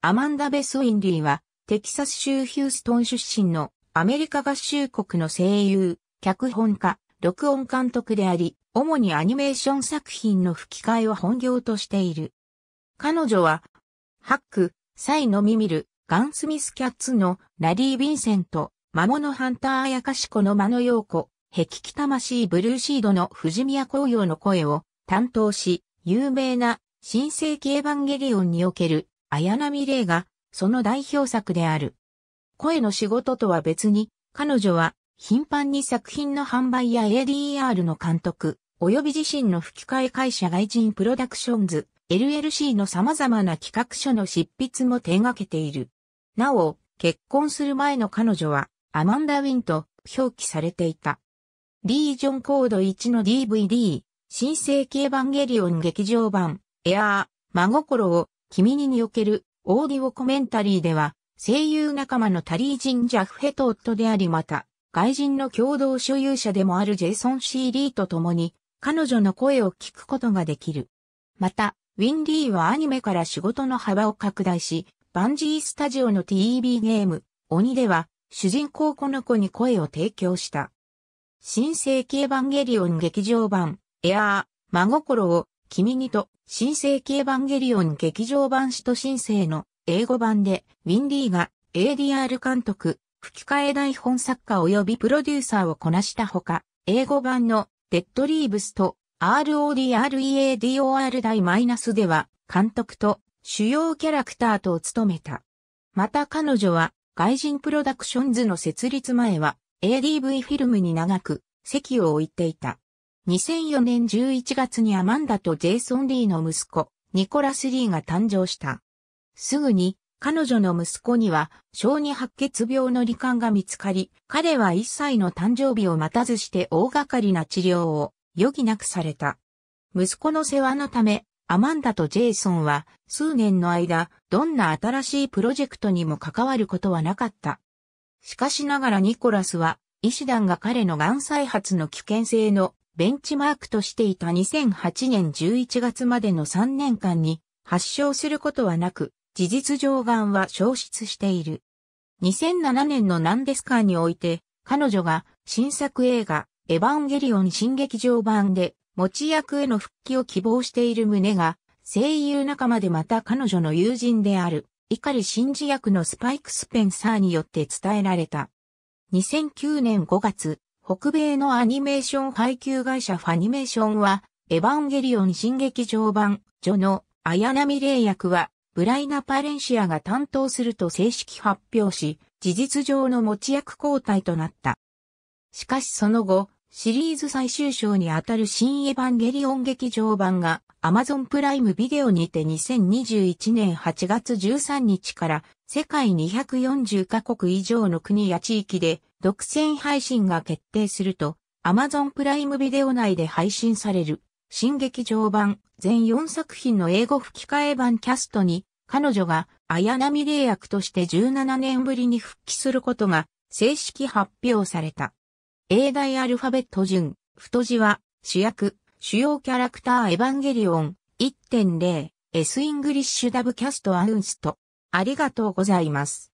アマンダ・ベス・ウィンリーは、テキサス州ヒューストン出身のアメリカ合衆国の声優、脚本家、録音監督であり、主にアニメーション作品の吹き替えを本業としている。彼女は、ハック、サイのミミル、ガンスミスキャッツのラリー・ヴィンセント、魔物ハンター・アヤカシコの魔の陽子、キキ魂ブルーシードの藤宮紅葉の声を担当し、有名な新世紀エヴァンゲリオンにおける綾波レイが、その代表作である。声の仕事とは別に、彼女は、頻繁に作品の販売や ADR の監督、及び自身の吹き替え会社外人プロダクションズ、LLC の様々な企画書の執筆も手掛けている。なお、結婚する前の彼女は、アマンダ・ウィンと表記されていた。リージョンコード1の DVD、新世紀エヴァンゲリオン劇場版、エアー、真心を君ににおけるオーディオコメンタリーでは、声優仲間のタリー・ジン・ジャフヘト夫でありまた、外人の共同所有者でもあるジェイソン・シー・リーと共に、彼女の声を聞くことができる。また、ウィン・リーはアニメから仕事の幅を拡大し、バンジースタジオの TV ゲーム、鬼では、主人公この子に声を提供した。新世紀エヴァンゲリオン劇場版、エアー、真心を君にと、新世紀エヴァンゲリオン劇場版使徒新世の英語版で、ウィンディーが ADR 監督、吹き替え台本作家及びプロデューサーをこなしたほか、英語版のデッドリーブスと RODREADOR 大マイナスでは監督と主要キャラクターと務めた。また彼女は外人プロダクションズの設立前は ADV フィルムに長く席を置いていた。2004年11月にアマンダとジェイソン・リーの息子、ニコラス・リーが誕生した。すぐに、彼女の息子には、小児白血病の罹患が見つかり、彼は1歳の誕生日を待たずして大掛かりな治療を余儀なくされた。息子の世話のため、アマンダとジェイソンは数年の間、どんな新しいプロジェクトにも関わることはなかった。しかしながらニコラスは、医師団が彼の癌再発の危険性のベンチマークとしていた2008年11月までの3年間に発症することはなく、事実上がんは消失している。2007年のナンデスカーにおいて、彼女が新作映画、エヴァンゲリオン新劇場版で持ち役への復帰を希望している旨が、声優仲間でまた彼女の友人である、碇新治役のスパイク・スペンサーによって伝えられた。2009年5月、北米のアニメーション配給会社ファニメーションは、エヴァンゲリオン新劇場版、ジョの綾波霊役は、ブライナ・パレンシアが担当すると正式発表し、事実上の持ち役交代となった。しかしその後、シリーズ最終章にあたる新エヴァンゲリオン劇場版がアマゾンプライムビデオにて2021年8月13日から世界240カ国以上の国や地域で独占配信が決定すると、Amazon プライムビデオ内で配信される、新劇場版全4作品の英語吹き替え版キャストに、彼女が綾波霊役として17年ぶりに復帰することが正式発表された。英大アルファベット順、太字は主役、主要キャラクターエヴァンゲリオン1.0、S イングリッシュダブキャストアウンスト。ありがとうございます。